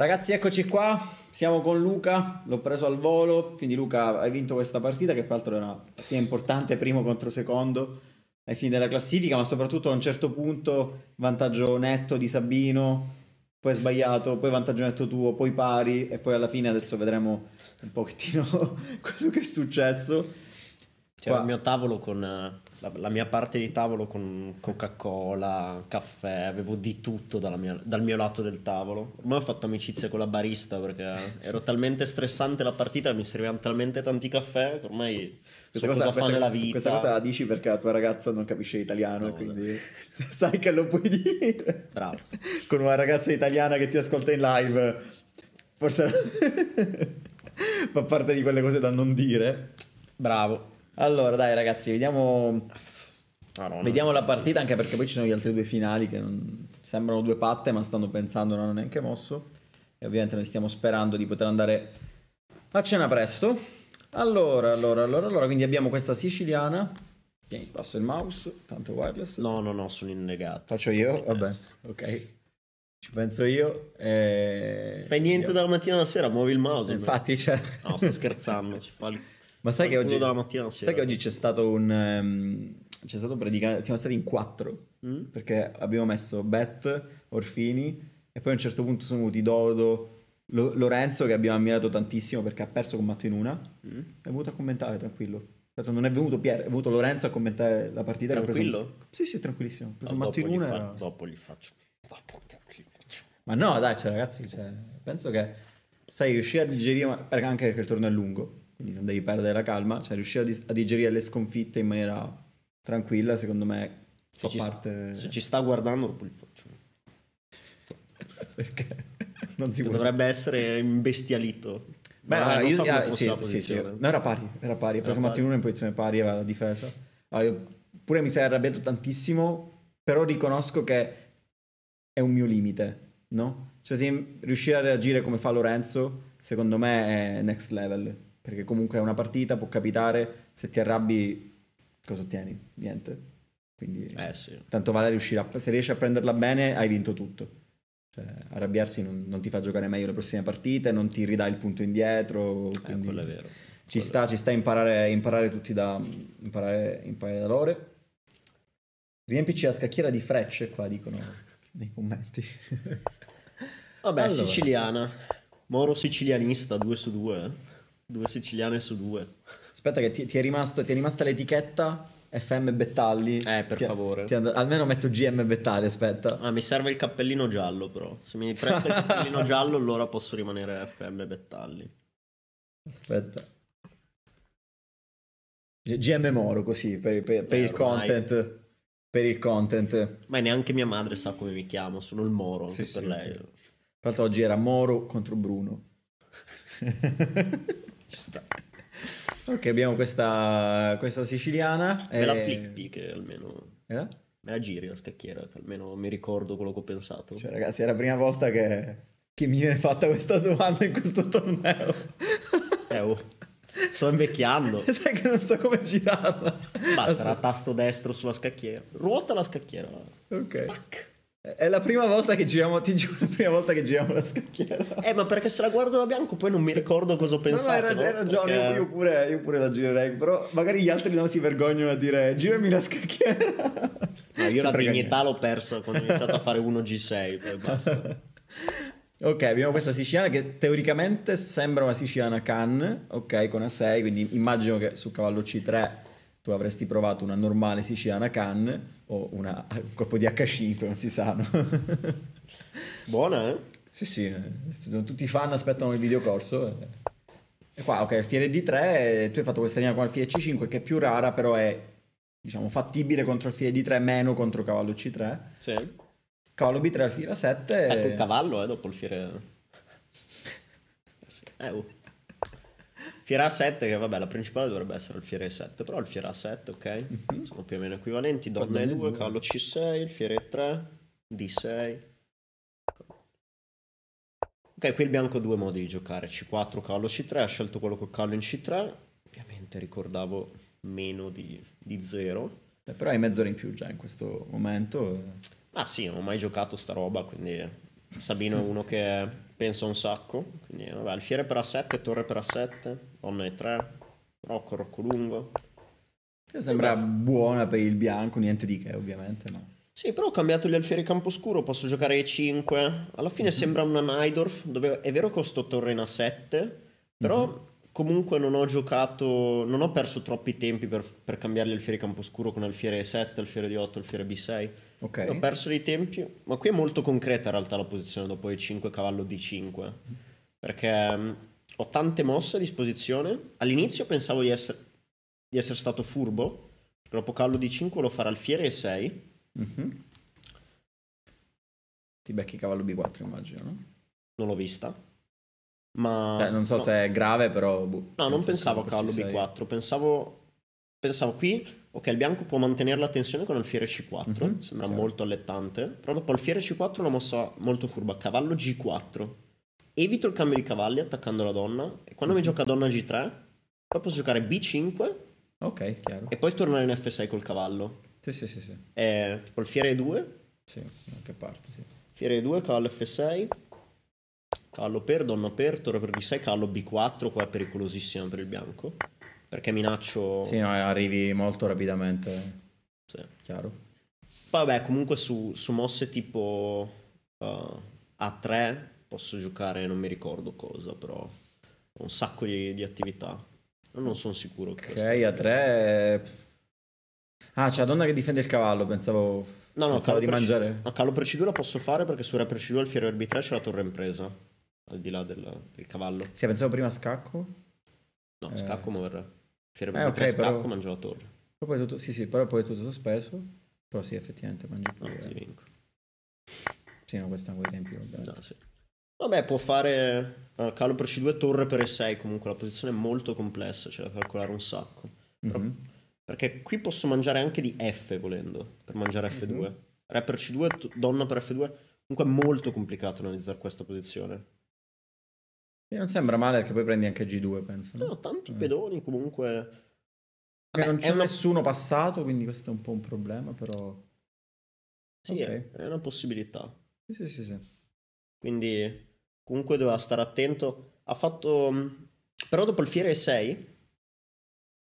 Ragazzi, eccoci qua, siamo con Luca, l'ho preso al volo, quindi Luca hai vinto questa partita che peraltro era una partita importante, primo contro secondo ai fini della classifica, ma soprattutto a un certo punto vantaggio netto di Sabino, poi sbagliato, poi vantaggio netto tuo, poi pari e poi alla fine adesso vedremo un pochettino quello che è successo. C'era Qua. il mio tavolo con eh, la, la, mia parte di tavolo con Coca-Cola, caffè, avevo di tutto mia, dal mio lato del tavolo. Ormai ho fatto amicizia con la barista perché ero talmente stressante la partita, mi servivano talmente tanti caffè che ormai questa so cosa, cosa questa, fa nella vita. Questa cosa la dici perché la tua ragazza non capisce l'italiano, no, quindi no. sai che lo puoi dire. Bravo. con una ragazza italiana che ti ascolta in live, forse fa parte di quelle cose da non dire. Bravo. Allora, dai, ragazzi, vediamo. Ah, vediamo la partita, anche perché poi ci sono gli altri due finali che non... sembrano due patte, ma stanno pensando, non hanno neanche mosso. E ovviamente noi stiamo sperando di poter andare a cena presto. Allora, allora, allora, allora, quindi abbiamo questa siciliana. Tieni, passo il mouse, tanto wireless. No, no, no, sono innegato. Faccio io? Vabbè, ok. Ci penso io. E... Eh, Fai niente io. dalla mattina alla sera, muovi il mouse. Infatti, cioè... No, sto scherzando, ci fa il ma sai che oggi... Dalla mattina sera. Sai che oggi c'è stato un... Um, c'è stato praticamente... Siamo stati in quattro. Mm? Perché abbiamo messo Bet, Orfini e poi a un certo punto sono venuti Dodo, Lo- Lorenzo che abbiamo ammirato tantissimo perché ha perso con Matto in una. Mm? È venuto a commentare, tranquillo. Non è venuto Pier, è venuto Lorenzo a commentare la partita. Tranquillo? Preso... Sì, sì, tranquillissimo. Preso no, ah, dopo, gli fa... era... dopo gli faccio. Ma no, dai, cioè, ragazzi, cioè, penso che sai riuscire a digerire, ma... anche perché il torno è lungo quindi non devi perdere la calma, cioè riuscire a, dis- a digerire le sconfitte in maniera tranquilla, secondo me se, ci, parte... sta, se ci sta guardando lo puoi cioè. Perché? Non si dovrebbe essere imbestialito. Beh, ah, io, so ah, sì, sì, sì, no, era pari, era pari, ha preso in posizione pari, aveva la difesa. Allora, ah, io pure mi sei arrabbiato tantissimo, però riconosco che è un mio limite, no? Cioè, se riuscire a reagire come fa Lorenzo, secondo me è next level perché comunque è una partita, può capitare, se ti arrabbi cosa ottieni? Niente. Quindi eh sì. tanto vale riuscire a... se riesci a prenderla bene hai vinto tutto. Cioè, arrabbiarsi non, non, ti fa giocare meglio le prossime partite, non ti ridà il punto indietro. Eh, quindi... Eh, quello è vero. Ci sta, ci sta, imparare, imparare tutti da, imparare, imparare da loro. Riempici la scacchiera di frecce qua, dicono nei commenti. Vabbè, allora. siciliana. Moro sicilianista, 2 su 2. Due siciliane su due. Aspetta che ti, ti, è, rimasto, ti è, rimasta l'etichetta FM Bettalli. Eh, per ti, favore. And- almeno metto GM Bettalli, aspetta. Ah, mi serve il cappellino giallo però. Se mi presta il cappellino giallo allora posso rimanere FM Bettalli. Aspetta. GM Moro così, per, per, per eh, il content. Per il content. Ma neanche mia madre sa come mi chiamo, sono il Moro sì, sì, per lei. Tra l'altro oggi era Moro contro Bruno. ok, abbiamo questa, questa siciliana. Me e... la eh, flippi che almeno... Eh? Me la giri la scacchiera, che almeno mi ricordo quello che ho pensato. Cioè ragazzi, è la prima volta che, che mi viene fatta questa domanda in questo torneo. eh, oh. Sto invecchiando. Sai che non so come girarla. Basta, sarà tasto destro sulla scacchiera. Ruota la scacchiera. Ok. Tac. È la prima volta che giriamo, ti giuro, la prima volta che giriamo la scacchiera. Eh, ma perché se la guardo da bianco poi non mi ricordo cosa ho pensato. No, no, hai ragione, perché... io, pure, io, pure, la girerei, però magari gli altri non si vergognano a dire girami la scacchiera. No, io la dignità l'ho persa quando ho iniziato a fare 1G6, poi basta. ok, abbiamo questa siciliana che teoricamente sembra una siciliana Can, ok, con A6, quindi immagino che su cavallo C3 tu avresti provato una normale siciliana can o una, un colpo di H5, non si sa. No? Buona, eh? Sì, sì, eh. tutti i fan aspettano il videocorso. Eh. E qua, ok, il Fiere D3, tu hai fatto questa linea con il Fiere C5 che è più rara, però è diciamo fattibile contro il Fiere D3 meno contro cavallo C3. Sì. Cavallo B3 al a 7. Ecco il cavallo, eh, dopo il Fiere... eh, oh. Fiera 7 che vabbè, la principale dovrebbe essere il Fiera 7 però il Fiera 7 ok? Mm-hmm. Sono più o meno equivalenti. Donna 2 Carlo C6, il Fiera 3 D6. Ok, qui il bianco ha due modi di giocare, C4, Carlo C3, ha scelto quello col Carlo in C3, ovviamente ricordavo meno di, di zero. Beh, però hai mezz'ora in più già in questo momento. Ah sì, non ho mai giocato sta roba, quindi Sabino è uno che pensa un sacco. Quindi vabbè, alfiere per A7, torre per A7, donna E3, rocco, rocco lungo. Che sembra Beh. buona per il bianco, niente di che ovviamente, ma... Sì, però ho cambiato gli alfieri campo scuro, posso giocare E5. Alla fine mm-hmm. sembra una Nidorf, dove è vero che ho sto torre in A7, però... Mm-hmm comunque non ho giocato, non ho perso troppi tempi per, per cambiargli alfiere Camposcuro con alfiere 7, alfiere di 8, alfiere B6. Ok. Ho perso dei tempi, ma qui è molto concreta in realtà la posizione dopo E5 cavallo D5, perché mm, ho tante mosse a disposizione. All'inizio pensavo di essere, di essere stato furbo, perché dopo cavallo D5 volevo fare alfiere E6. Mm-hmm. Ti becchi cavallo B4 immagino, no? Non l'ho vista. Ma Beh, non so no. se è grave, però. Boh, no, non pensavo a cavallo B4, pensavo, pensavo qui. Ok, il bianco può mantenere la tensione con alfiere C4, mm-hmm, sembra chiaro. molto allettante, però dopo alfiere C4 è una mossa molto furba, cavallo G4. Evito il cambio di cavalli attaccando la donna e quando mm-hmm. mi mhm. gioca donna G3, poi posso giocare B5 Ok, chiaro. E poi tornare in F6 col cavallo. Sì, sì, sì. sì. E, eh, tipo il fiere 2. Sì, da che parte, sì. Fiere 2, cavallo F6. Cavallo per, donna per, toro per d6, cavallo b4, qua è pericolosissimo per il bianco. Perché minaccio... Sì, no, eh, arrivi molto rapidamente. Sì. Chiaro. Poi vabbè, comunque su, su mosse tipo uh, eh, A3 posso giocare, non mi ricordo cosa, però ho un sacco di, di attività. Non sono sicuro. Che ok, A3... È... Ah, c'è la donna che difende il cavallo, pensavo... No, no, pensavo di mangiare. A no, callo procedura posso fare perché su re procedura al fiero RB3 c'è la torre impresa al di là del, del cavallo. Sì, pensavo prima a scacco. No, eh. eh scacco ma verrà. Si era eh, okay, scacco, però... mangiava torre. poi tutto, sì, sì, però poi è tutto sospeso. Però sì, effettivamente mangia ah, più. No, si vinco. Sì, no, questa è un po' di tempi. No, sì. Vabbè, può fare uh, calo per C2 torre per E6. Comunque la posizione è molto complessa, c'è da calcolare un sacco. Però, mm-hmm. Perché qui posso mangiare anche di F volendo, per mangiare F2. Mm-hmm. Re per C2, t- donna per F2. Comunque è molto complicato analizzare questa posizione. E non sembra male perché poi prendi anche G2, penso. No, no tanti eh. pedoni comunque. Vabbè, non c'è una... nessuno passato, quindi questo è un po' un problema, però... Sì, okay. è una possibilità. Sì, sì, sì. Quindi comunque doveva stare attento. Ha fatto... Mm, però dopo il Fiere 6,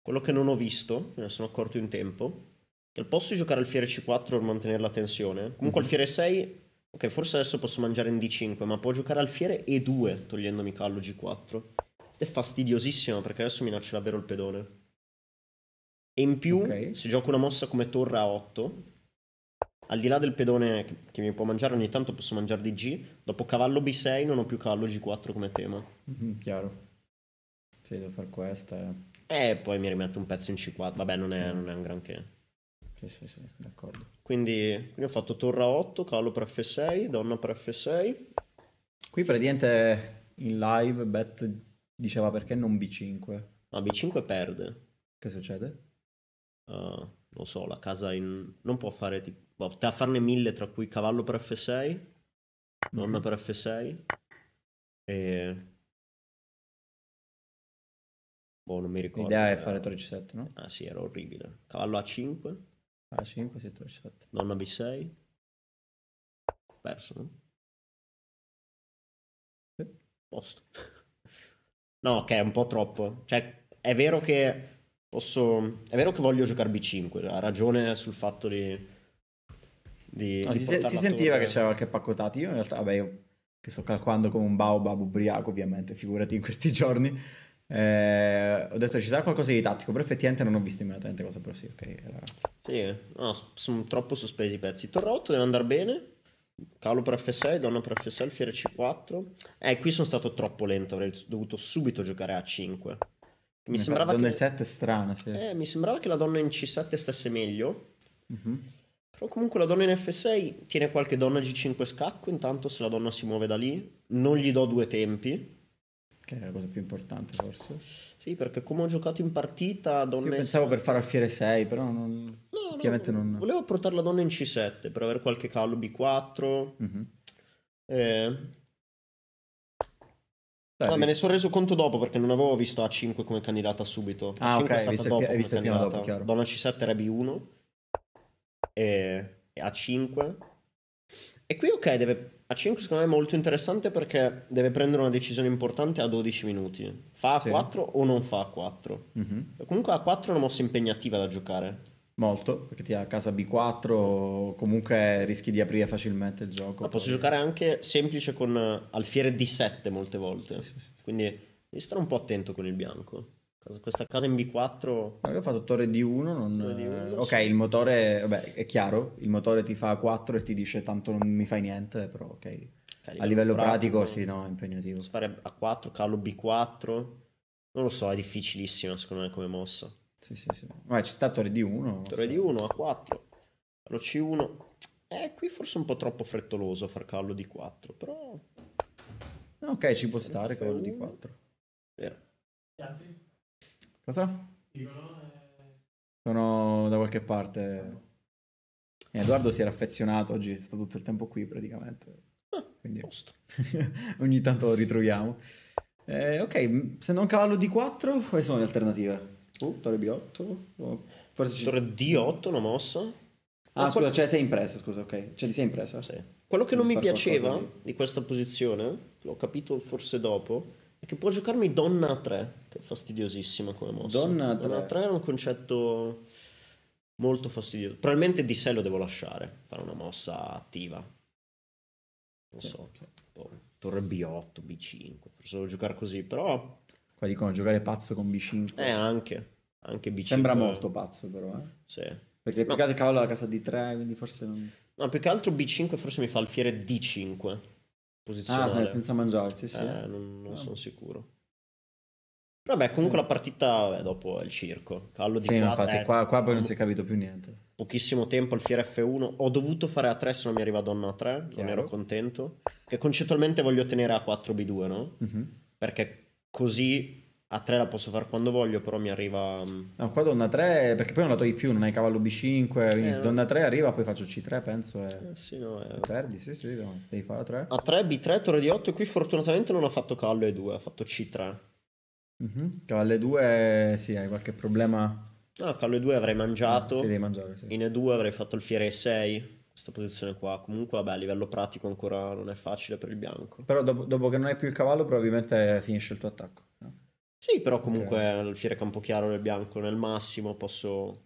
quello che non ho visto, me ne sono accorto in tempo, che al posto di giocare al Fiere C4 per mantenere la tensione, comunque mm -hmm. al mhm. Fiere 6 Ok, forse adesso posso mangiare in D5, ma può giocare alfiere E2 togliendomi callo G4. Questa è fastidiosissima perché adesso minaccia davvero il pedone. E in più, okay. se gioco una mossa come torre A8, al di là del pedone che, mi può mangiare ogni tanto, posso mangiare DG. Dopo cavallo B6 non ho più cavallo G4 come tema. Mm-hmm, chiaro. Sì, devo fare questa... Eh, eh poi mi rimetto un pezzo in C4. Vabbè, non, sì. è, non è un granché sì, sì, sì, d'accordo. Quindi, quindi ho fatto torre a 8, calo per F6, donna per F6. Qui praticamente in live Bet diceva perché non B5. Ma B5 perde. Che succede? Uh, non so, la casa in... non può fare tipo... Boh, te a farne mille, tra cui cavallo per F6, donna mm. per F6 e... Boh, non mi ricordo. L'idea è fare torre C7, no? Ah sì, era orribile. Cavallo A5. A 5, 6, 3, 7. Donna B6. Perso, no? Sì. Posto. no, ok, è un po' troppo. Cioè, è vero che posso... È vero che voglio giocare B5, ha ragione sul fatto di... di, no, di si, si sentiva che c'era qualche paccotato. Io in realtà, vabbè, io che sto calcolando come un baobab ubriaco, ovviamente, figurati in questi giorni eh, ho detto ci sarà qualcosa di tattico, però effettivamente non ho visto immediatamente cosa, però sì, ok. Era... Sì, no, sono troppo sospesi i pezzi. Torrotto deve andare bene. Calo per F6, donna per F6, fiere C4. Eh, qui sono stato troppo lento, avrei dovuto subito giocare a 5. Mi, sembrava la donna che... 7 è strana, sì. eh, mi sembrava che la donna in C7 stesse meglio. Uh-huh. Però comunque la donna in F6 tiene qualche donna G5 scacco, intanto se la donna si muove da lì non gli do due tempi che è la cosa più importante forse. Sì, perché come ho giocato in partita... Donna sì, io pensavo per fare alfiere 6, però non... No, no, non... Volevo portare la donna in C7 per avere qualche cavallo B4. Mm-hmm. E... Eh. Dai, ah, me ne sono reso conto dopo perché non avevo visto A5 come candidata subito. A5 ah, ok, è stata dopo, hai visto prima dopo, Donna C7 era B1 e A5. E qui ok, deve a 5 secondo me è molto interessante perché deve prendere una decisione importante a 12 minuti. Fa a sì. 4 o non fa a 4? Mm-hmm. Comunque a 4 è una mossa impegnativa da giocare. Molto, perché ti ha a casa B4, comunque rischi di aprire facilmente il gioco. Ma posso giocare anche semplice con eh, alfiere D7 molte volte. Sì, sì, Quindi devi stare un po' attento con il bianco. Questa casa in B4. No, io ho fatto torre di 1. Non... Torre di 1 eh, ok, sì. il motore. Vabbè, è chiaro. Il motore ti fa 4 e ti dice tanto non mi fai niente. Però ok. a livello, a livello pratico, pratico, sì, no, è impegnativo. Fare a 4, calo B4. Non lo so, è difficilissima secondo me come mossa. Sì, sì, sì. Ma ci sta torre di 1. Torre so. di 1 a 4. Calo C1. Eh, qui forse un po' troppo frettoloso far callo d 4, però... Ok, ci può stare callo d 4. Vero. Grazie. Cosa? Sono da qualche parte. E Edoardo si era affezionato oggi, sta tutto il tempo qui praticamente. Quindi ah, ogni tanto lo ritroviamo. Eh, ok, se non cavallo D4, quali sono le alternative? Uh, torre B8. forse ci... Torre D8 l'ho mossa. Ah, scusa, qual... cioè sei in scusa, ok. Cioè ti sei in Sì. Quello che non, non mi piaceva di... di questa posizione, l'ho capito forse dopo, è che può giocarmi donna a 3 fastidiosissima come mossa. Donna 3. Donna 3 era un concetto molto fastidioso. Probabilmente di sé lo devo lasciare, fare una mossa attiva. Non sì, so, sì. Boh, torre B8, B5, forse devo giocare così, però... Qua dicono giocare pazzo con B5. Eh, anche, anche B5. Sembra molto pazzo però, eh. Sì. Perché no. più che cavallo alla casa d 3, quindi forse non... No, più che altro B5 forse mi fa alfiere D5. Ah, posizionale. Ah, senza mangiarsi, sì. Eh, non, non ah. sono sicuro. Vabbè, comunque la partita beh, dopo è il circo. Callo di sì, quattro, infatti, eh, qua, qua poi non si è capito più niente. Pochissimo tempo il Fiera F1. Ho dovuto fare A3, se non mi arriva donna A3. Chiaro. Non ero contento. Che concettualmente voglio tenere A4B2, no? Uh-huh. Perché così A3 la posso fare quando voglio, però mi arriva. Mm, no, qua donna a 3, perché poi non la togli più, non hai cavallo B5. Quindi eh, donna 3 arriva, poi faccio C3, penso. E... Eh, sì, no, eh. Perdi, sì, sì, no. devi fare A3. A3, B3, torre di 8. E qui fortunatamente non ha fatto callo E2, ha fatto C3 Uh-huh. Mhm. Calle 2, sì, hai qualche problema? No, calle 2 avrei mangiato. Eh, sì, mangiare, sì. In E2 avrei fatto il fiere 6. Questa posizione qua. Comunque, vabbè, a livello pratico ancora non è facile per il bianco. Però dopo, dopo che non hai più il cavallo, probabilmente finisce il tuo attacco. No? Sì, però comunque okay. l'alfiere campochiaro del bianco nel massimo posso...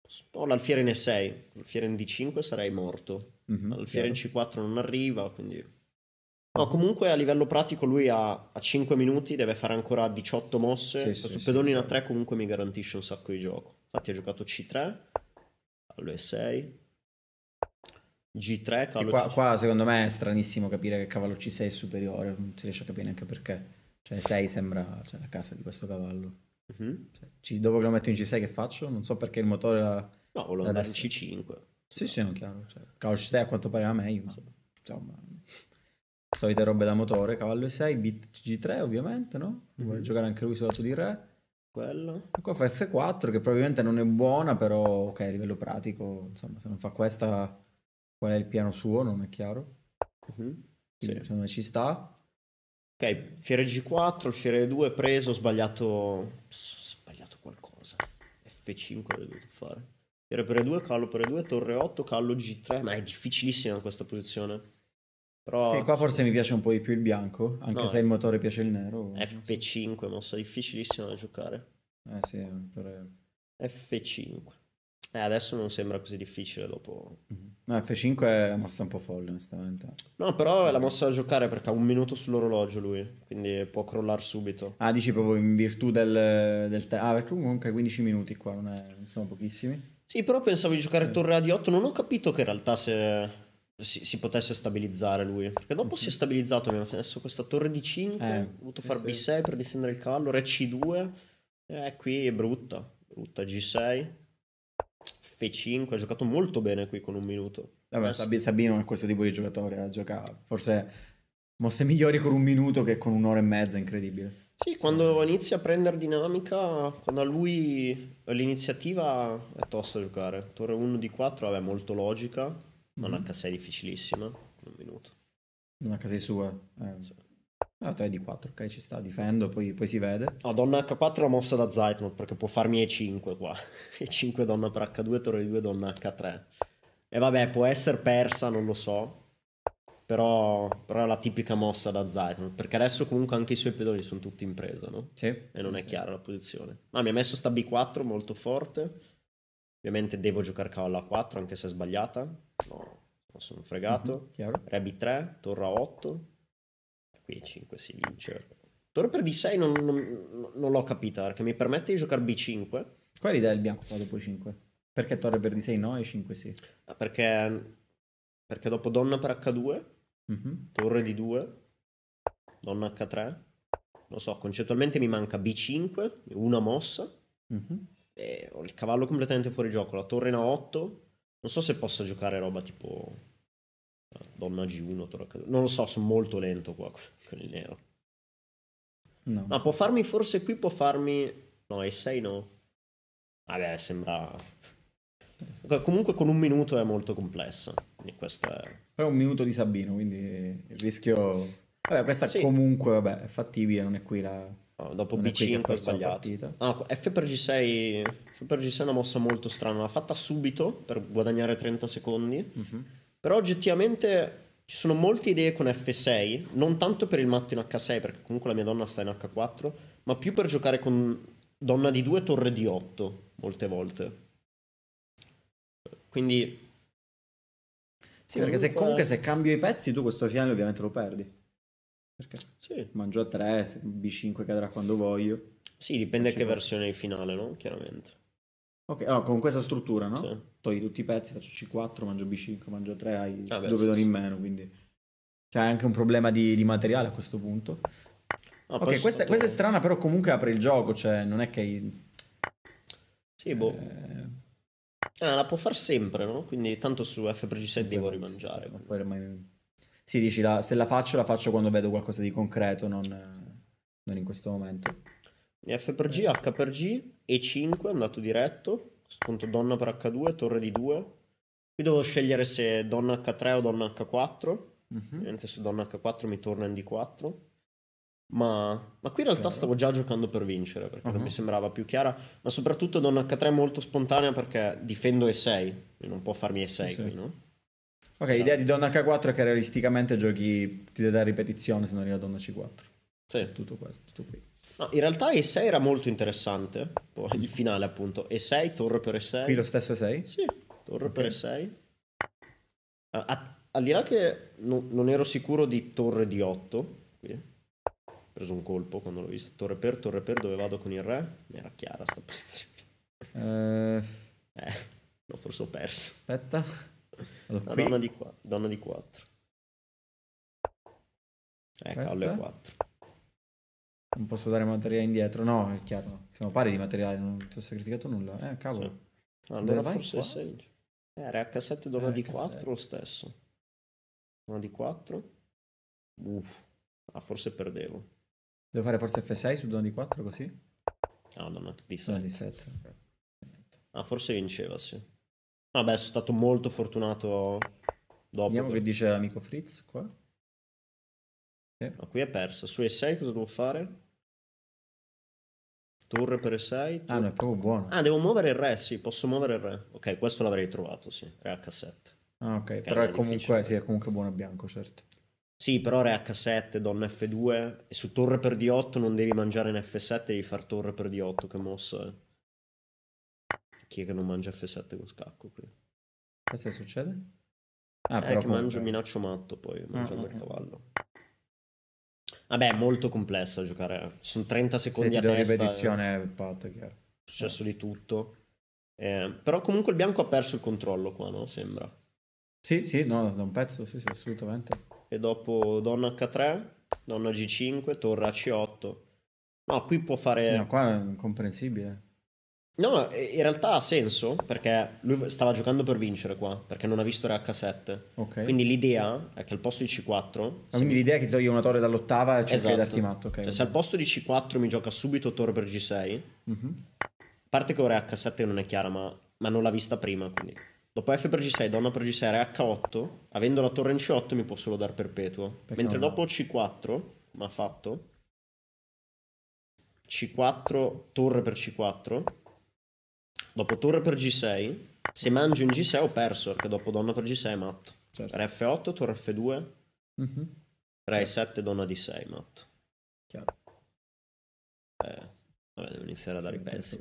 posso... Ho l'alfiere in E6, l'alfiere in D5 sarei morto. Mm-hmm, l'alfiere chiaro. in C4 non arriva, quindi... No, comunque a livello pratico lui ha, a 5 minuti, deve fare ancora 18 mosse. Sì, Questo sì, pedonino sì. a 3 comunque mi garantisce un sacco di gioco. Infatti ha giocato C3, allo E6, G3, cavallo qua, C6. Qua secondo me è stranissimo capire che cavallo C6 è superiore, non si riesce a capire neanche perché. Cioè 6 sembra cioè, la casa di questo cavallo. Uh-huh. Cioè, dopo che lo metto in C6 che faccio? Non so perché il motore... La, no, volevo andare in C5. Sì, sì, non chiaro. Cioè, cavallo C6 a quanto pare era meglio, ma insomma solite robe da motore, cavallo e 6, bit G3 ovviamente, no? Mm-hmm. Vuole mhm. giocare anche lui sull'alto di re. Quello. E qua fa F4 che probabilmente non è buona, però ok, a livello pratico, insomma, se non fa questa qual è il piano suo, non è chiaro. Mm-hmm. sì. Secondo me ci sta. Ok, fiere G4, il fiere 2 preso, sbagliato sbagliato qualcosa. F5 l'ho dovuto fare. Fiere per 2, callo per 2, torre 8, callo G3, ma è difficilissima questa posizione. Però... Sì, qua forse mi piace un po' di più il bianco, anche no, se il motore piace il nero. F5, so. mossa difficilissima da giocare. Eh sì, è un motore... F5. Eh, adesso non sembra così difficile dopo... Mm-hmm. No, F5 è una mossa un po' folle, onestamente. No, però è la mossa da giocare perché ha un minuto sull'orologio lui, quindi può crollare subito. Ah, dici proprio in virtù del... del te- ah, perché comunque 15 minuti qua, non, è... sono pochissimi. Sì, però pensavo di giocare eh. torre A di 8, non ho capito che in realtà se si, si, potesse stabilizzare lui. Perché dopo mm-hmm. si è mhm. stabilizzato, abbiamo messo questa torre di 5, eh, dovuto sì, fare B6 per difendere il Callor, Re C2. Eh, qui è brutta, brutta G6. F5, ha giocato molto bene qui con un minuto. Vabbè, Sab- Sabino è questo tipo di giocatore, eh, gioca forse mosse migliori con un minuto che con un'ora e mezza, incredibile. Sì, quando inizia a prendere dinamica, quando ha lui l'iniziativa è tosta giocare. Torre 1 di 4, vabbè, molto logica non mm. Mm-hmm. H6 difficilissima. Un minuto. Una H6 sua. Eh. Sì. Ah, tu hai d 4, ok, ci sta, difendo, poi, poi si vede. Oh, donna H4 la mossa da Zaitnot, perché può farmi E5 qua. E5 donna per H2, torre di 2, donna H3. E vabbè, può essere persa, non lo so. Però, però è la tipica mossa da Zaitnot, perché adesso comunque anche i suoi pedoni sono tutti in presa, no? Sì. E non sì, è sì. chiara la posizione. Ma ah, mi ha messo sta B4 molto forte Ovviamente devo giocare cavallo A4 anche se è sbagliata. No, sono fregato. mm -hmm, Rabbit 3, torre A8. Qui 5 si vince. Torre per D6 non, non, non l'ho capita perché mi permette di giocare B5. Qual è l'idea del bianco qua dopo 5. Perché torre per D6 no e 5 sì? Ah, perché, perché dopo donna per H2, mm -hmm. torre di 2 donna H3. Non so, concettualmente mi manca B5, una mossa. Mm -hmm eh, ho il cavallo completamente fuori gioco, la torre in A8, non so se possa giocare roba tipo eh, donna G1, torre h non lo so, sono molto lento qua con il nero. No. Ma può farmi, forse qui può farmi... No, E6 no. Vabbè, sembra... Comunque con un minuto è molto complessa. Quindi questo è... Però un minuto di Sabino, quindi il rischio... Vabbè, questa sì. comunque vabbè, è fattibile, non è qui la Oh, dopo B5 è sbagliato. Ah, F per G6. F per G6 è una mossa molto strana. L'ha fatta subito per guadagnare 30 secondi. Uh-huh. Però oggettivamente ci sono molte idee con F6. Non tanto per il matto in H6, perché comunque la mia donna sta in H4. Ma più per giocare con donna di 2 torre di 8 molte volte. Quindi. Sì, comunque... perché se comunque se cambio i pezzi, tu questo finale ovviamente lo perdi. Perché sì. mangio 3, B5 cadrà quando voglio. Sì, dipende B5. che versione è finale, no? Chiaramente. Ok, no, con questa struttura, no? Sì. Togli tutti i pezzi, faccio C4, mangio B5, mangio a 3, hai ah, beh, dove sì, dono in meno, quindi... C'è anche un problema di, di materiale a questo punto. Ah, ok, questa, questa, è strana, però comunque apre il gioco, cioè non è che... Hai... Sì, boh. Eh... Ah, la può far sempre, no? Quindi tanto su FPG7 devo rimangiare. Non puoi mai sì, dici, la, se la faccio, la faccio quando vedo qualcosa di concreto, non, non in questo momento. F per G, H per G, E5, andato diretto. A questo punto donna per H2, torre di 2. Qui devo scegliere se donna H3 o donna H4. Mhm. Ovviamente uh-huh. su donna H4 mi torna in D4. Ma, ma qui in realtà Chiaro. stavo già giocando per vincere perché uh-huh. non mi uh-huh. sembrava più chiara. Ma soprattutto donna H3 molto spontanea perché difendo E6. Non può farmi E6 sì, qui, sì. no? Ok, esatto. l'idea di donna H4 è che realisticamente giochi ti dà ripetizione se non arriva donna C4. Sì. Tutto questo, tutto qui. No, in realtà E6 era molto interessante, il finale appunto. E6, torre per E6. Qui lo stesso E6? Sì, torre okay. per E6. A, a, al di là che no, non ero sicuro di torre di 8, qui ho preso un colpo quando l'ho visto. Torre per, torre per, dove vado con il re? Mi Era chiara sta posizione. Uh... Eh, l'ho forse ho perso. Aspetta. Allora, donna di qua, donna di 4. Ecco, eh, alle 4. Non posso dare materiale indietro, no, è chiaro. Siamo pari di materiale, non ti ho sacrificato nulla. Eh, cavolo. Sì. Ah, allora Dove forse è 6. Eh, RH7 donna eh, di 4 lo stesso. Donna di 4. Uff. Ah, forse perdevo. Devo fare forse F6 su donna di 4 così? no, no, D7. No, D7. Ah, forse vinceva, sì. Vabbè, sono stato molto fortunato dopo. Vediamo che dice l'amico Fritz qua. Okay. Ma qui è persa. Su E6 cosa devo fare? Torre per E6. Torre... Ah, no, è proprio buono. Ah, devo muovere il re, sì, posso muovere il re. Ok, questo l'avrei trovato, sì. Re H7. Ah, ok, però è comunque, sì, è comunque buono a bianco, certo. Sì, però re H7, donna F2, e su torre per D8 non devi mangiare in F7, devi far torre per D8, che mossa è. Eh chi è che non mangia F7 con scacco qui? E succede? Eh, ah, eh, che mangio, minaccio matto poi, mangiando ah, okay. il cavallo. Vabbè, è molto complesso giocare. Ci sono 30 secondi se a testa. ripetizione, eh. Pat, chiaro. È successo eh. di tutto. Eh, però comunque il bianco ha perso il controllo qua, no? Sembra. Sì, sì, no, da un pezzo, sì, sì, assolutamente. E dopo donna H3, donna G5, torre A C8. No, qui può fare... Sì, no, qua è incomprensibile. No, in realtà ha senso perché lui stava giocando per vincere qua, perché non ha visto re H7. Okay. Quindi l'idea è che al posto di C4... Ah, quindi l'idea è che ti togli una torre dall'ottava e cerchi esatto. di darti matto. Okay. Cioè se al posto di C4 mi gioca subito torre per G6, mm-hmm. parte che ora H7 non è chiara, ma, ma non l'ha vista prima, quindi... Dopo F per G6, donna per G6, re H8, avendo la torre in C8 mi può solo dar perpetuo. Perché Mentre dopo C4, ma ha fatto... C4, torre per C4 Dopo turno per G6, se mangi un G6 ho perso, perché dopo donna per G6 è matto. Certo. Per F8, torre F2, mm-hmm. re E7, mhm. donna D6, matto. Chiaro. Eh, vabbè, devo iniziare a dare i certo, pezzi.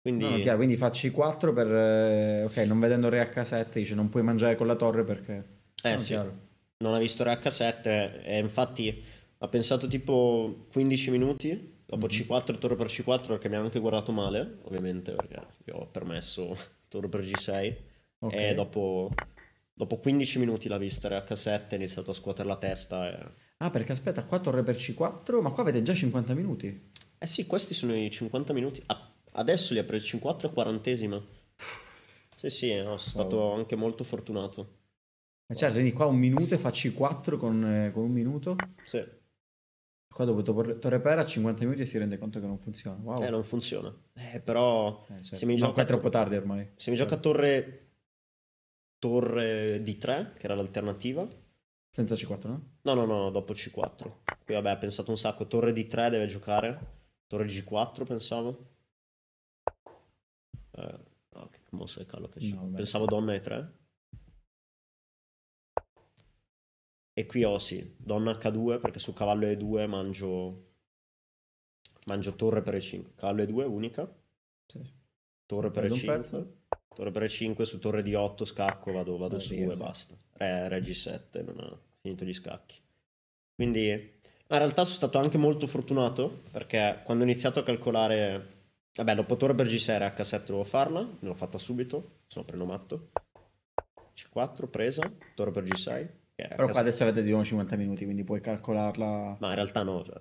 Quindi... No, chiaro, quindi fa C4 per... Eh, ok, non vedendo re H7 dice non puoi mangiare con la torre perché... Eh no, sì, chiaro. non ha visto re H7 e eh, infatti ha pensato tipo 15 minuti Dopo mhm. C4 torre per C4 perché mi ha anche guardato male, ovviamente, perché gli ho permesso torre per G6. Okay. E dopo, dopo, 15 minuti l'ha vista RH7, ha iniziato a scuotere la testa. E... Ah, perché aspetta, qua torre per C4, ma qua avete già 50 minuti. Eh sì, questi sono i 50 minuti. Ah, adesso li ha presi 4 e quarantesima. Sì, sì, no, sono wow. stato anche molto fortunato. Ma eh, certo, quindi qua un minuto e fa C4 con, eh, con un minuto. Sì. Qua dopo Torre Pera 50 minuti e si rende conto che non funziona. Wow. Eh, non funziona. Eh, però... Eh, certo. se mi no, è troppo tardi ormai. Se mi gioca certo. Torre... Torre di 3, che era l'alternativa. Senza C4, no? No, no, no, dopo C4. Qui vabbè, ha pensato un sacco. Torre di 3 deve giocare. Torre G4, pensavo. Eh, no, che mossa è callo che c'è. No, pensavo donna E3. E qui ho sì, donna H2 perché su cavallo E2 mangio, mangio torre per E5. Cavallo E2 unica. Sì. Torre per Vado E5. Torre per E5 su torre di 8 scacco, vado, vado ah, su e sì. basta. Re, re G7, non ha finito gli scacchi. Quindi in realtà sono stato anche molto fortunato perché quando ho iniziato a calcolare... Vabbè, dopo torre per G6 H7 dovevo farla, me l'ho fatta subito, sono matto. C4 presa, torre per G6 eh, Però qua adesso avete di nuovo 50 minuti, quindi puoi calcolarla. Ma in realtà no, cioè,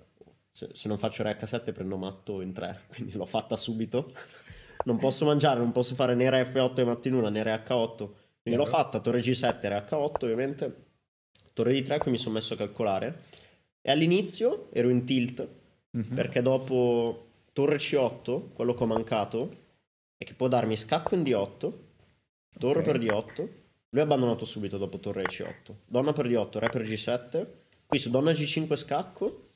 se, se, non faccio re H7 prendo matto in 3, quindi l'ho fatta subito. non posso mangiare, non posso fare né re F8 e matto in 1 né re H8, quindi l'ho fatta, torre G7, re H8 ovviamente, torre di 3 qui mi sono messo a calcolare e all'inizio ero in tilt mm-hmm. perché dopo torre C8, quello che ho mancato, è che può darmi scacco in D8, torre okay. per D8 lui ha abbandonato subito dopo torre C8. Donna per D8, re per G7. Qui su donna G5 scacco.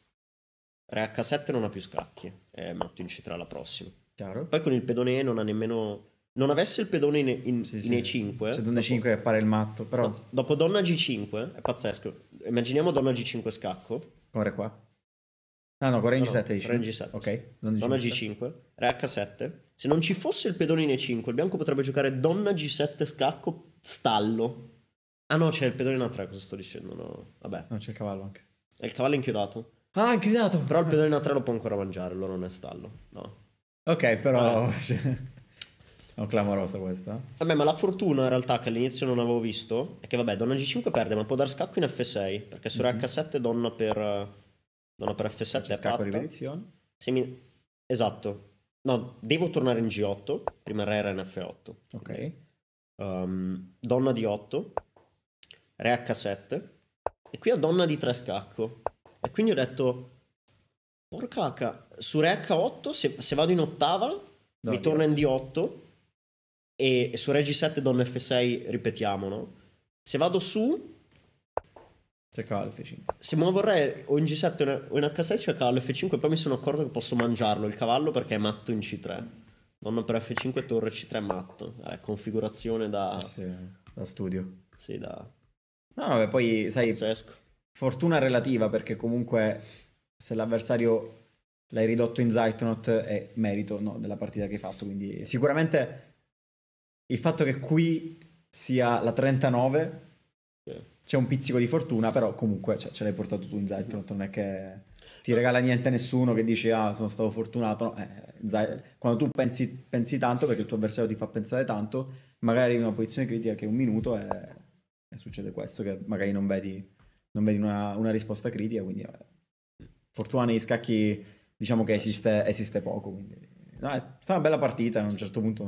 Re H7 non ha più scacchi. E matto in C3 alla prossima. Chiaro. Poi con il pedone E non ha nemmeno... Non avesse il pedone in, in, sì, in sì. E5... Se donna dopo... 5 appare il matto, però... No, dopo donna G5, è pazzesco. Immaginiamo donna G5 scacco. Corre qua. Ah no, con in G7 dici? Re in G7. Ok. Donna, G5. G5. Re H7. Se non ci fosse il pedone in E5, il bianco potrebbe giocare donna G7 scacco stallo. Ah no, c'è il pedone in A3, cosa sto dicendo? No, vabbè. No, c'è il cavallo anche. È il cavallo inchiodato. Ah, inchiodato! Però il pedone in A3 lo può ancora mangiare, allora non è stallo, no. Ok, però... È un clamoroso questo. Eh. Vabbè, ma la fortuna in realtà che all'inizio non avevo visto è che, vabbè, donna G5 perde, ma può dar scacco in F6, perché su mm-hmm. H7 donna per, donna per F7 C'è è scacco di ripetizione. Esatto. No, devo tornare in G8, prima re era in F8. Ok. Quindi um, donna di 8, re h7 e qui ha donna di 3 scacco. E quindi ho detto, porca cacca, su re h8 se, se vado in ottava no, mi torna in d8 e, e, su re g7 donna f6 ripetiamo, no? Se vado su... C'è f 5 Se muovo il re o in G7 o in H6 c'è K F5 poi mi sono accorto che posso mangiarlo il cavallo perché è matto in C3. Nonno per F5 torre C3 matto. Eh, configurazione da... Sì, sì, da studio. Sì, da... No, vabbè, poi sai... Pazzesco. Fortuna relativa perché comunque se l'avversario l'hai ridotto in Zeitnot è merito no, della partita che hai fatto. Quindi sicuramente il fatto che qui sia la 39 yeah. c'è un pizzico di fortuna, però comunque cioè, ce l'hai portato tu in Zeitnot, non è che ti regala niente a nessuno che dici ah sono stato fortunato. eh, quando tu pensi, pensi, tanto perché il tuo avversario ti fa pensare tanto, magari arrivi in una posizione critica che un minuto e, e eh, succede questo, che magari non vedi, non vedi una, una, risposta critica, quindi vabbè. Eh, fortuna nei scacchi diciamo che esiste, esiste poco. Quindi. No, è stata una bella partita a un certo punto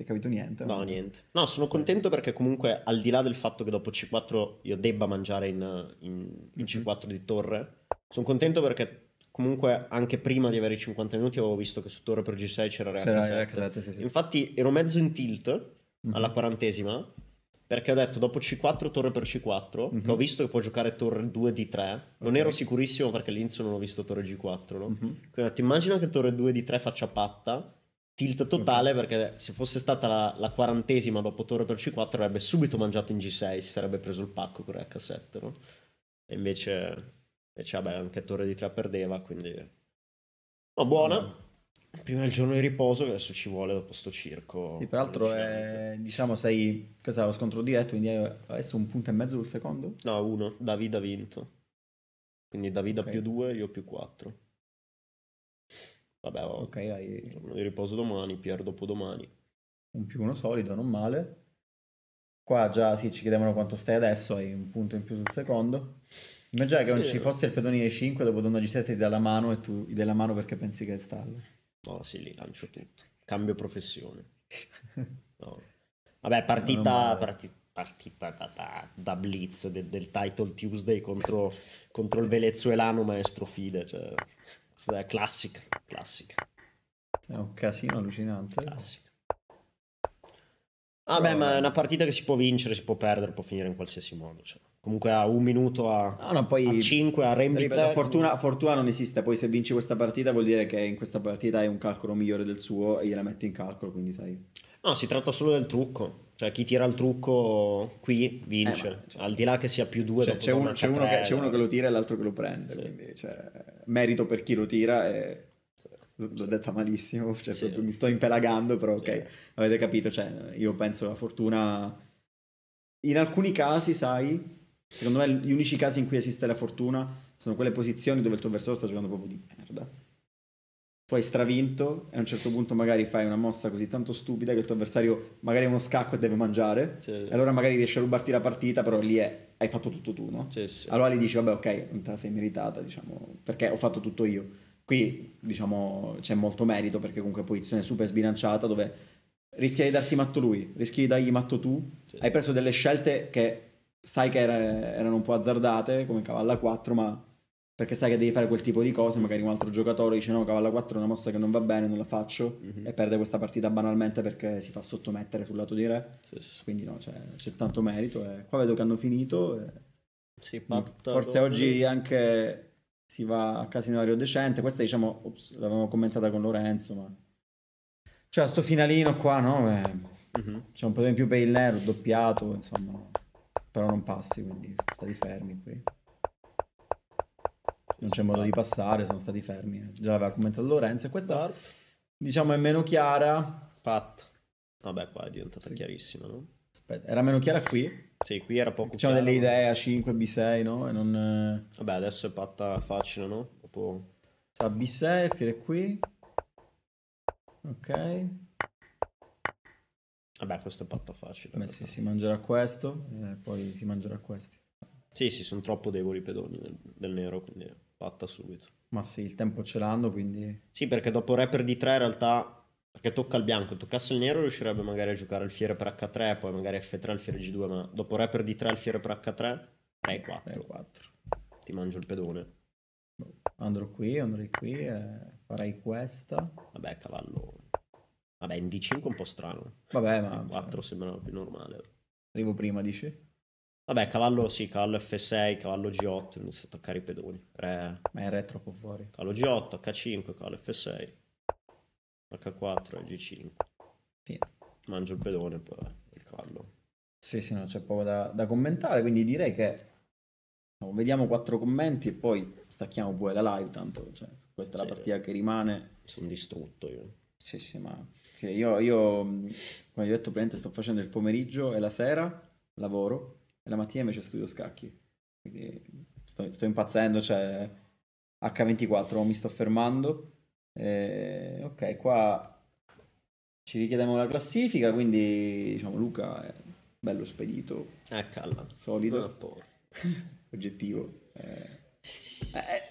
si è capito niente. No, niente. No, sono contento perché comunque al di là del fatto che dopo C4 io debba mangiare in, in, in mm-hmm. C4 di torre, sono contento perché comunque anche prima di avere i 50 minuti avevo visto che su torre per G6 c'era React c'era sì, sì. Infatti ero mezzo in tilt mm-hmm. alla quarantesima perché ho detto dopo C4 torre per C4 mm-hmm. ho visto che può giocare torre 2 di 3 okay. non ero sicurissimo perché all'inizio non ho visto torre G4 no? mm-hmm. quindi ho detto immagina che torre 2 di 3 faccia patta tilt totale perché se fosse stata la, la quarantesima dopo torre per C4 avrebbe subito mangiato in G6, si sarebbe preso il pacco con H7, no? E invece, invece vabbè, anche torre di 3 perdeva, quindi... Ma no, buona! Mm. Prima il giorno di riposo che adesso ci vuole dopo sto circo. Sì, peraltro è, eh, diciamo sei, questo è lo scontro diretto, quindi adesso un punto e mezzo sul secondo? No, uno, Davide ha vinto. Quindi Davide okay. più 2, io più 4. Vabbè, va. Oh, ok, hai... Mi riposo domani, Pier dopodomani. Un più uno solido, non male. Qua già sì, ci chiedevano quanto stai adesso, hai un punto in più sul secondo. Ma già che sì, non ci fosse il pedone di 5, dopo donna G7 ti dà la mano e tu gli dai la mano perché pensi che è stallo. No, sì, lì lancio tutto. Cambio professione. No. Vabbè, partita, partita, partita da, da, da, blitz del, del Title Tuesday contro, contro il venezuelano maestro Fide. Cioè stata classica, classica. È un casino allucinante. Classica. Vabbè, ah, ma è una partita che si può vincere, si può perdere, può finire in qualsiasi modo. Cioè. Comunque a un minuto a, no, ah, no, poi, a 5 a Rembitre fortuna, fortuna, non esiste poi se vinci questa partita vuol dire che in questa partita hai un calcolo migliore del suo e gliela metti in calcolo quindi sai no si tratta solo del trucco cioè, chi tira il trucco qui vince, eh, ma, al di là che sia più due cioè, c'è, un, c'è, uno che, c'è, uno che, lo tira e l'altro che lo prende, sì. quindi cioè, merito per chi lo tira e... L'ho sì. detta malissimo, cioè, sì. mi sto impelagando, però ok, avete capito, cioè, io penso la fortuna... In alcuni casi, sai, secondo me gli unici casi in cui esiste la fortuna sono quelle posizioni dove il tuo avversario sta giocando proprio di merda tu hai stravinto e a un certo punto magari fai una mossa così tanto stupida che il tuo avversario magari ha uno scacco e deve mangiare sì. e allora magari riesci a rubarti la partita però lì è, hai fatto tutto tu no? Sì, sì. allora gli dici vabbè ok non te la sei meritata diciamo perché ho fatto tutto io qui diciamo c'è molto merito perché comunque è posizione super sbilanciata dove rischi di darti matto lui rischi di dargli matto tu hai preso delle scelte che sai che era, erano un po' azzardate come cavalla 4 ma perché sai che devi fare quel tipo di cose, magari un altro giocatore dice no, cavallo 4 è una mossa che non va bene, non la faccio mm-hmm. e perde questa partita banalmente perché si fa sottomettere sul lato di re. Sì, sì. Quindi no, cioè, c'è tanto merito e qua vedo che hanno finito. E... Sì, forse oggi anche si va a casinario decente, questa diciamo, ops, l'avevamo commentata con Lorenzo, ma... Cioè, sto finalino qua, no? Beh, mm-hmm. C'è un po' di più per il nero, doppiato, insomma, però non passi, quindi stati fermi qui non c'è modo di passare, sono stati fermi. Già l'aveva commentato Lorenzo e questa Var. diciamo è meno chiara. Pat. Vabbè, qua è diventata sì. chiarissima, no? Aspetta, era meno chiara qui? Sì, qui era poco C'erano delle idee a 5, B6, no? E non... Eh, Vabbè, adesso è patta facile, no? Dopo... Sa B6, fine qui. Ok. Vabbè, questo è patta facile. Beh, sì, si mangerà questo e eh, poi si mangerà questi. Sì, sì, sono troppo deboli i pedoni del, del nero, quindi fatta subito. Ma sì, il tempo ce l'hanno, quindi... Sì, perché dopo rapper di 3 in realtà... Perché tocca il bianco, toccasse il nero riuscirebbe magari a giocare il fiere per H3, poi magari F3 al fiere G2, ma dopo rapper di 3 al fiere per H3, 3 4. 4. Ti mangio il pedone. Boh, andrò qui, andrò qui, eh, farai questa. Vabbè, cavallo... Vabbè, in D5 è un po' strano. Vabbè, ma... 4 sembrava più normale. Arrivo prima, dici? Vabbè, cavallo sì, cavallo F6, cavallo G8, inizia a toccare i pedoni. Re. Ma il re è troppo fuori. Cavallo G8, H5, cavallo F6, H4 G5. Fine. Mangio il pedone e poi il cavallo. Sì, sì, non c'è poco da, da, commentare, quindi direi che vediamo quattro commenti e poi stacchiamo pure la live, tanto cioè, questa è la partita che rimane. Sono distrutto io. Sì, sì, ma io, io come ho detto, praticamente sto facendo il pomeriggio e la sera, lavoro, la mattina invece studio scacchi. Sto, sto, impazzendo, cioè H24 mi sto fermando. Eh, ok, qua ci richiediamo la classifica, quindi diciamo Luca è bello spedito. Eh, calma. Solido. Oggettivo. Eh, eh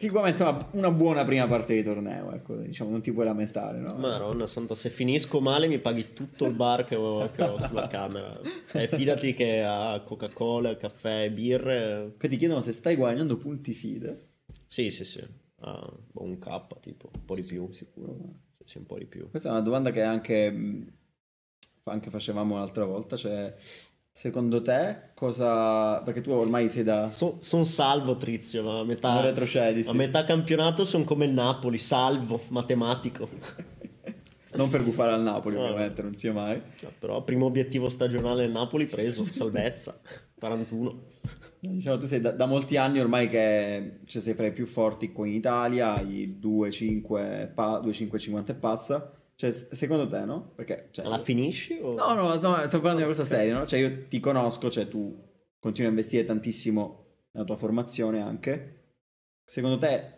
Sicuramente una, una, buona prima parte di torneo, ecco, diciamo, non ti puoi lamentare, no? Maronna santa, se finisco male mi paghi tutto il bar che ho, che ho sulla camera. E eh, fidati che a Coca-Cola, caffè, birre... Eh. Che ti chiedono se stai guadagnando punti FIDE. Sì, sì, sì. Ah, boh, un K, tipo, un po' di sì, più. Sicuro. Sì, sì, un po' di più. Questa è una domanda che anche, anche facevamo l'altra volta, cioè Secondo te cosa... perché tu ormai sei da... So, sono salvo Trizio, ma a metà... Non retrocedi, sì, A metà campionato sono come il Napoli, salvo, matematico. non per buffare al Napoli no. ovviamente, non sia mai. No, però primo obiettivo stagionale del Napoli preso, salvezza, 41. Diciamo tu sei da, da molti anni ormai che cioè, sei fra i più forti qui in Italia, i 2-5, pa, 50 e passa cioè, secondo te, no? Perché... Cioè, la finisci o... No, no, no, sto parlando di una cosa seria, no? Cioè, io ti conosco, cioè tu continui a investire tantissimo nella tua formazione anche. Secondo te,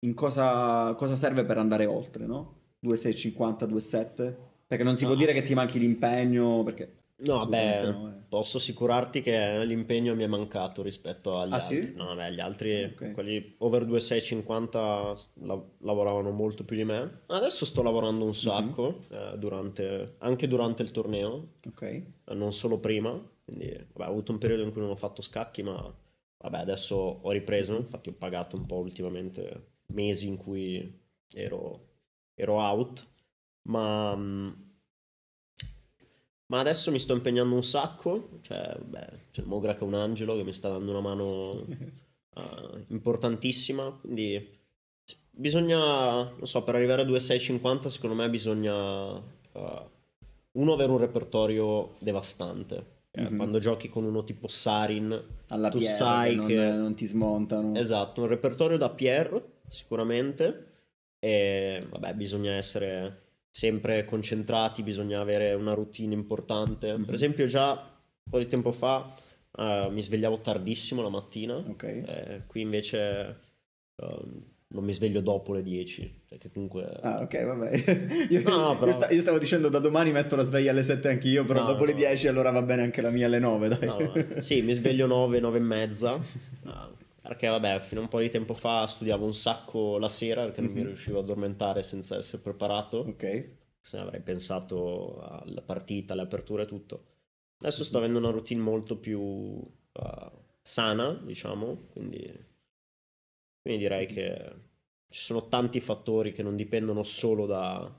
in cosa, cosa serve per andare oltre, no? 2,650, 2,7? Perché non si no. può dire che ti manchi l'impegno, perché... No, beh, eh. posso assicurarti che l'impegno mi è mancato rispetto agli ah, altri. Sì? No, beh, gli altri, ah, okay. quelli over 2,650 la- lavoravano molto più di me. Adesso sto lavorando un mhm. sacco, mm-hmm. eh, durante, anche durante il torneo, okay. eh, non solo prima. Quindi, vabbè, ho avuto un periodo in cui non ho fatto scacchi, ma vabbè, adesso ho ripreso. Mhm. Infatti, ho pagato un po' ultimamente mesi in cui ero, ero out. Ma mh, mm, ma adesso mi sto impegnando un sacco, cioè, beh, c'è il Mogra che è un angelo che mi sta dando una mano uh, importantissima, quindi bisogna, non so, per arrivare a 2,650 secondo me bisogna uh, uno avere un repertorio devastante. Mm-hmm. Quando giochi con uno tipo Sarin, Alla tu Pierre, sai che, non, che non ti smontano. Esatto, un repertorio da Pierre sicuramente e vabbè bisogna essere sempre concentrati, bisogna avere una routine importante. Per mhm. esempio già un po' di tempo fa uh, mi svegliavo tardissimo la mattina, okay. eh, qui invece uh, non mi sveglio dopo le 10, perché comunque... Ah ok, vabbè. Io, no, no, però... io, sta, io stavo dicendo da domani metto la sveglia alle 7 anch'io, però no, dopo le 10 allora va bene anche la mia alle 9, dai. Eh, sì, mi sveglio 9, 9 e mezza. perché vabbè, fino a un po' di tempo fa studiavo un sacco la sera perché mm-hmm. non mi mhm. riuscivo a addormentare senza essere preparato. Ok. Se ne avrei pensato alla partita, all'apertura e tutto. Adesso sto mhm. avendo una routine molto più uh, sana, diciamo, quindi... quindi direi mhm. che ci sono tanti fattori che non dipendono solo da,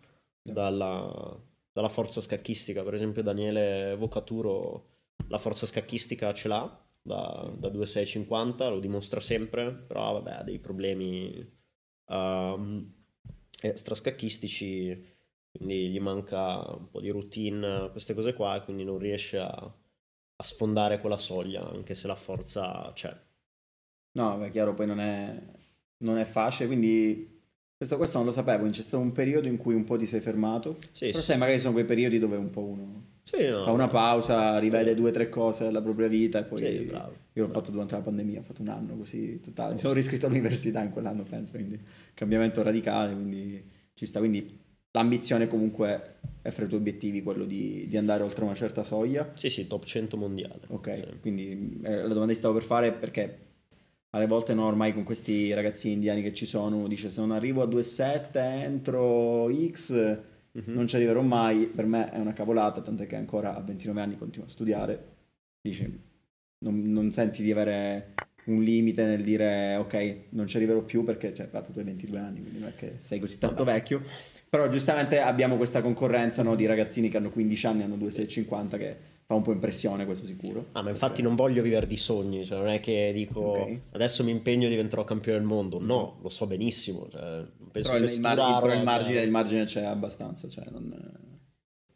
dalla, dalla forza scacchistica. Per esempio Daniele Vocaturo la forza scacchistica ce l'ha, da, sì. da 2,650, lo dimostra sempre, però vabbè, ha dei problemi um, ehm, extrascacchistici, eh, quindi gli manca un po' di routine, queste cose qua, quindi non riesce a, a, sfondare quella soglia, anche se la forza c'è. No, è chiaro, poi non è, non è facile, quindi questo, questo, non lo sapevo, c'è stato un periodo in cui un po' ti sei fermato. Sì, però sì. sai, magari sono quei periodi dove un po' uno sì, no. Fa una pausa, rivede due o tre cose della propria vita e poi... Sì, bravo, io l'ho fatto durante la pandemia, ho fatto un anno così totale. Mi sono riscritto all'università in quell'anno, penso, quindi cambiamento radicale, quindi ci sta. Quindi l'ambizione comunque è fra i tuoi obiettivi quello di, di, andare oltre una certa soglia. Sì, sì, top 100 mondiale. Ok, sì. quindi eh, la domanda che stavo per fare è perché alle volte no, ormai con questi ragazzi indiani che ci sono, uno dice se non arrivo a 2,7 entro X mm-hmm. non ci arriverò mai, per me è una cavolata, tant'è che ancora a 29 anni continuo a studiare, dici, non, non senti di avere un limite nel dire ok, non ci arriverò più perché cioè, tu hai 22 anni, quindi non è che sei così tanto vecchio. Però giustamente abbiamo questa concorrenza no, di ragazzini che hanno 15 anni, hanno 2,650 che fa un po' impressione, questo sicuro. Ah, ma infatti non voglio vivere di sogni, cioè non è che dico okay. adesso mi impegno e diventerò campione del mondo. No, lo so benissimo, cioè, penso però che il, mar- però il, margine, il margine c'è abbastanza, cioè, non,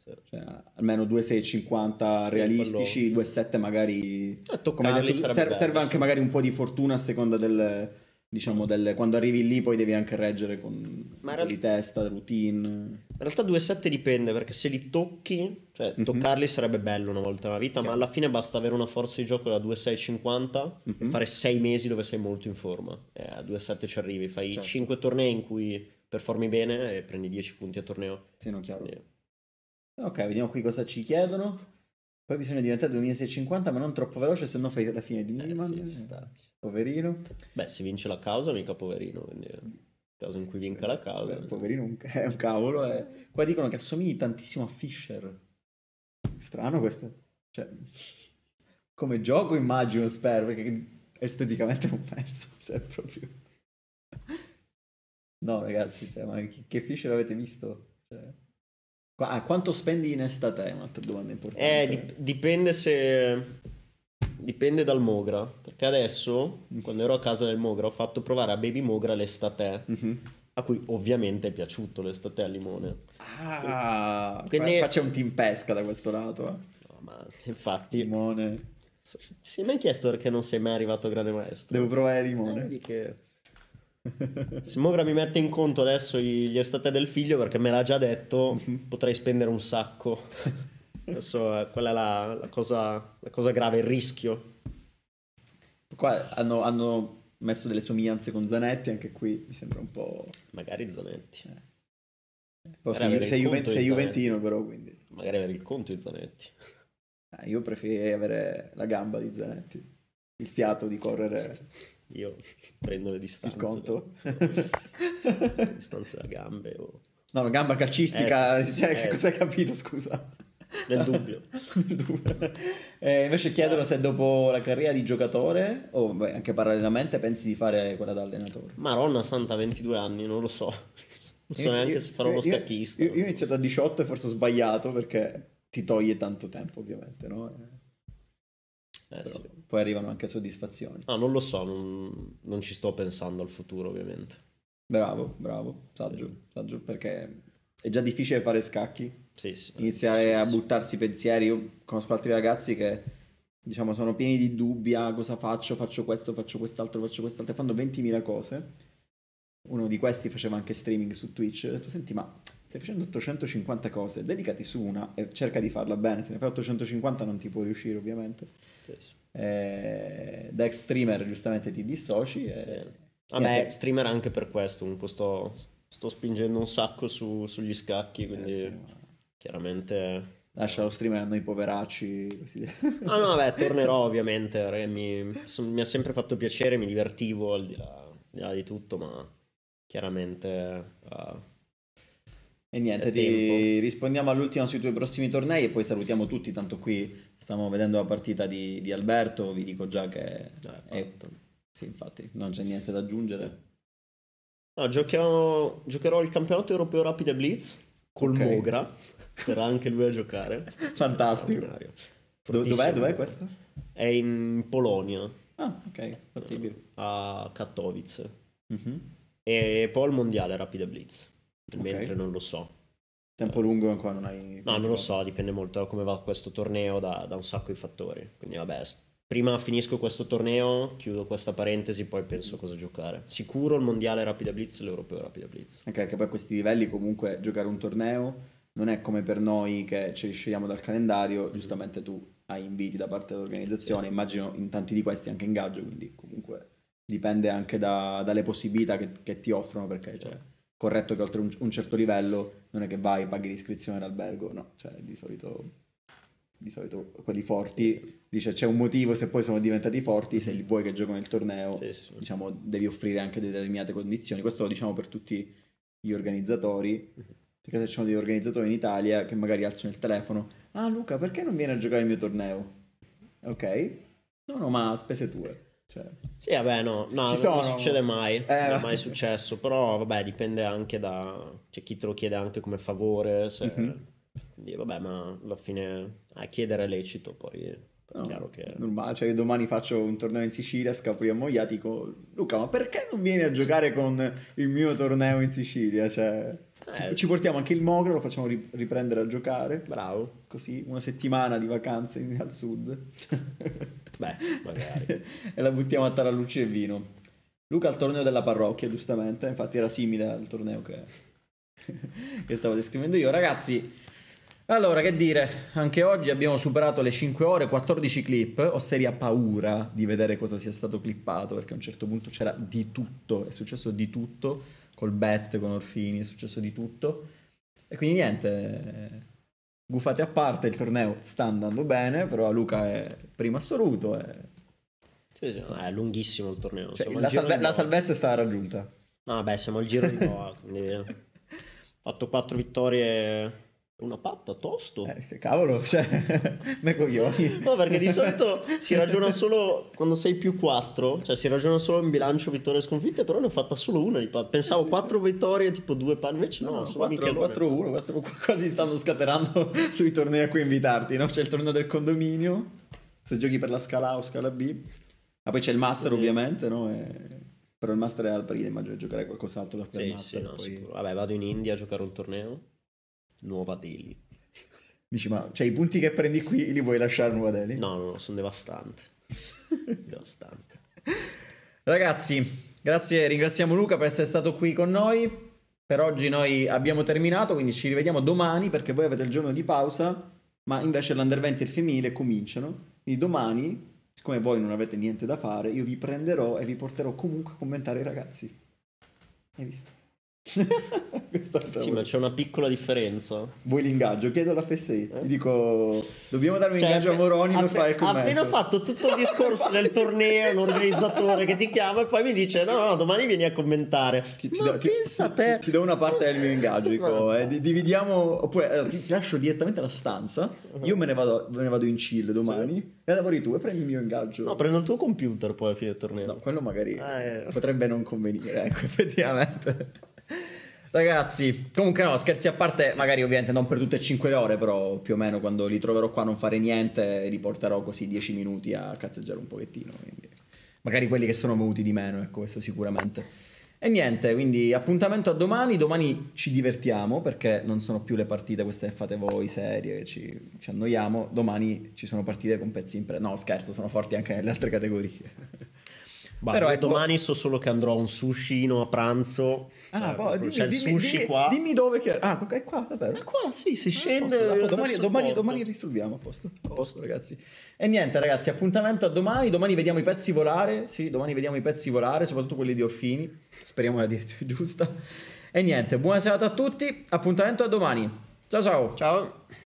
cioè, cioè almeno 2,650 realistici, 2,7 magari... Eh, Toccarli, come detto, serve bello, anche magari un po' di fortuna a seconda del diciamo, delle, quando arrivi lì poi devi anche reggere con Ma real... di testa, routine. In realtà 2-7 dipende perché se li tocchi, cioè mm-hmm. toccarli sarebbe bello una volta nella vita, okay. ma alla fine basta avere una forza di gioco da 2-6-50 mm-hmm. e mhm. fare 6 mesi dove sei molto in forma. Eh, a 2-7 ci arrivi, fai certo. 5 tornei in cui performi bene e prendi 10 punti a torneo. Sì, no, chiaro. Quindi... Ok, vediamo qui cosa ci chiedono. Poi bisogna diventare 2650, ma non troppo veloce, se no fai la fine di Neiman. Eh, sì, Poverino. Beh, si vince la causa, mica poverino. Quindi nel eh, caso in cui vinca la causa. Beh, poverino è un cavolo. È... Eh. Qua dicono che assomigli tantissimo a Fischer. Strano questo. Cioè, come gioco immagino, spero, perché esteticamente non penso. Cioè, proprio... No, ragazzi, cioè, ma che Fischer avete visto? Cioè... Ah, quanto spendi in estate? È Un'altra domanda importante. Eh, dip- dipende se... Dipende dal Mogra, perché adesso, mm. quando ero a casa del Mogra, ho fatto provare a Baby Mogra l'estate, mm-hmm. a cui ovviamente è piaciuto l'estate al limone. Ah, Quindi... qua, qua c'è un team pesca da questo lato. Eh. No, ma infatti... Limone. Ti sei mai chiesto perché non sei mai arrivato a grande maestro? Devo provare il limone. Eh, vedi che... Simogra mi mette in conto adesso gli estate del figlio perché me l'ha già detto, mhm. potrei spendere un sacco. Adesso eh, quella è la, la, cosa, la cosa, grave, il rischio. Qua hanno, hanno, messo delle somiglianze con Zanetti, anche qui mi sembra un po'... Magari Zanetti. Eh. Poi sei, sei, Juven- sei Juventino però, quindi... Magari avere il conto di Zanetti. Eh, io preferirei avere la gamba di Zanetti, il fiato di correre Io prendo le distanze. Il conto? distanze da gambe o... No, gamba calcistica, eh, sì, cioè, eh, che cosa hai capito, scusa? Nel dubbio. Nel dubbio. Eh, invece chiedono se dopo la carriera di giocatore o beh, anche parallelamente pensi di fare quella da allenatore. Maronna santa, 22 anni, non lo so. Non so neanche se farò lo scacchista. Io, io ho iniziato a 18 e forse ho sbagliato perché ti toglie tanto tempo ovviamente, no? Eh, sì. Poi arrivano anche soddisfazioni. Ah, non lo so, non, non, ci sto pensando al futuro, ovviamente. Bravo, bravo, saggio, sì. saggio, perché è già difficile fare scacchi. Sì, sì. Iniziare a buttarsi pensieri. Io conosco altri ragazzi che diciamo sono pieni di dubbi, a ah, cosa faccio, faccio questo, faccio quest'altro, faccio quest'altro, fanno 20.000 cose. Uno di questi faceva anche streaming su Twitch. Ho detto, senti, ma stai facendo 850 cose, dedicati su una e cerca di farla bene, se ne fai 850 non ti può riuscire ovviamente. Yes. Eh, da ex streamer giustamente ti dissoci. E... Sì. Vabbè, streamer anche per questo, comunque sto, sto spingendo un sacco su, sugli scacchi, quindi eh sì, chiaramente... Lascia lo streamer a noi poveracci. Così. Ah no, vabbè, tornerò ovviamente, mi, mi, ha sempre fatto piacere, mi divertivo al di là, al di, là di tutto, ma chiaramente... Uh e niente, ti rispondiamo all'ultima sui tuoi prossimi tornei e poi salutiamo tutti, tanto qui stiamo vedendo la partita di, di Alberto, vi dico già che... Ah, è, è... Sì, infatti, non c'è niente da aggiungere. No, giochiamo... giocherò il campionato europeo Rapide Blitz col okay. Mogra, verrà anche lui a giocare. Fantastico. Do- dov'è, dov'è questo? È in Polonia. Ah, ok, fattibile. A Katowice. Mm-hmm. E poi al mondiale Rapide Blitz okay. mentre non lo so. Tempo eh. lungo ancora non hai... No, non lo so, dipende molto da come va questo torneo, da, da un sacco di fattori. Quindi vabbè, prima finisco questo torneo, chiudo questa parentesi, poi penso cosa giocare. Sicuro il mondiale Rapida Blitz e l'europeo Rapida Blitz. Anche perché poi a questi livelli comunque giocare un torneo non è come per noi che ce li scegliamo dal calendario, mm-hmm. giustamente tu hai inviti da parte dell'organizzazione, immagino in tanti di questi anche ingaggio, quindi comunque dipende anche da, dalle possibilità che, che, ti offrono perché cioè, corretto che oltre un, un certo livello non è che vai e paghi l'iscrizione all'albergo, no, cioè di solito di solito quelli forti, dice c'è un motivo se poi sono diventati forti, se vuoi che giocano il torneo, sì, sì. diciamo devi offrire anche determinate condizioni, questo lo diciamo per tutti gli organizzatori, mm-hmm. perché se ci sono degli organizzatori in Italia che magari alzano il telefono, ah Luca perché non vieni a giocare il mio torneo? Ok, no no ma spese tue. Cioè... Sì, vabbè, no, no non succede mai, eh, non è eh. mai successo, però vabbè, dipende anche da... C'è cioè, chi te lo chiede anche come favore, se... mm-hmm. Quindi vabbè, ma alla fine a chiedere è lecito, poi No, chiaro che... Normale, cioè domani faccio un torneo in Sicilia, scappo io a Moia, Luca, ma perché non vieni a giocare con il mio torneo in Sicilia? Cioè, eh, ci portiamo anche il Mogro, lo facciamo riprendere a giocare. Bravo. Così, una settimana di vacanze al sud. Beh, magari. e la buttiamo a tarallucci e vino. Luca al torneo della parrocchia, giustamente, infatti era simile al torneo che, che stavo descrivendo io. Ragazzi, allora, che dire, anche oggi abbiamo superato le 5 ore, 14 clip, ho seria paura di vedere cosa sia stato clippato, perché a un certo punto c'era di tutto, è successo di tutto, col Bet, con Orfini, è successo di tutto. E quindi niente, gufate a parte, il torneo sta andando bene, però Luca è primo assoluto. È... Sì, sì, insomma, è lunghissimo il torneo. Cioè, la, salve- la, salvezza è stata raggiunta. No, beh, siamo al giro di Doha, quindi 8-4 vittorie una patta tosto. Eh, che cavolo, cioè, me coglioni. No, perché di solito si ragiona solo quando sei più 4, cioè si ragiona solo in bilancio vittorie e sconfitte, però ne ho fatta solo una di patta. Pensavo 4 sì, sì. vittorie, tipo 2 palle, invece no, no sono 4-1, quasi stanno scatenando sui tornei a cui invitarti, no? C'è il torneo del condominio, se giochi per la scala A o scala B, ma poi c'è il master e... ovviamente, no? E... Però il master è al aprile, immagino giocare qualcos'altro da quel sì, master. Sì, no, poi... Vabbè, vado in India a giocare un torneo Nuova Delhi. Dici, ma cioè, i punti che prendi qui li vuoi lasciare a Nuova Delhi? No, no, no, sono devastante. devastante. Ragazzi, grazie, ringraziamo Luca per essere stato qui con noi. Per oggi noi abbiamo terminato, quindi ci rivediamo domani perché voi avete il giorno di pausa, ma invece l'under 20 e il femminile cominciano. Quindi domani, siccome voi non avete niente da fare, io vi prenderò e vi porterò comunque a commentare i ragazzi. Hai visto? sì, ma c'è una piccola differenza. Vuoi l'ingaggio? Chiedo alla FSI. Eh? Gli dico: Dobbiamo dare un cioè, ingaggio a Moroni app- per fare il commento. appena fatto tutto il discorso del torneo, l'organizzatore che ti chiama e poi mi dice: No, no, domani vieni a commentare. Ti, ti, do, ti, ti, ti do, una parte del mio ingaggio. Dico, eh, dividiamo. Oppure eh, ti lascio direttamente la stanza. Io me ne vado, me ne vado in chill domani. Sì. E lavori tu e prendi il mio ingaggio. No, prendo il tuo computer poi a fine del torneo. No, quello magari ah, eh. potrebbe non convenire. Ecco, effettivamente. Ragazzi, comunque no, scherzi a parte, magari ovviamente non per tutte e cinque le ore, però più o meno quando li troverò qua a non fare niente, li porterò così dieci minuti a cazzeggiare un pochettino. Quindi. Magari quelli che sono venuti di meno, ecco, questo sicuramente. E niente, quindi appuntamento a domani, domani ci divertiamo perché non sono più le partite queste che fate voi serie, ci, ci annoiamo, domani ci sono partite con pezzi in pre... No, scherzo, sono forti anche nelle altre categorie. Bah, Però ecco... domani so solo che andrò a un sushino a pranzo. Ah, cioè, boh, dimmi, c'è cioè, il sushi dimmi, qua. Dimmi dove che Ah, è qua, davvero. È qua, sì, si ah, scende. posto, domani, domani, domani, risolviamo, a posto. A posto, ragazzi. E niente, ragazzi, appuntamento a domani. Domani vediamo i pezzi volare. Sì, domani vediamo i pezzi volare, soprattutto quelli di Orfini. Speriamo la direzione giusta. E niente, buona serata a tutti. Appuntamento a domani. Ciao ciao. Ciao.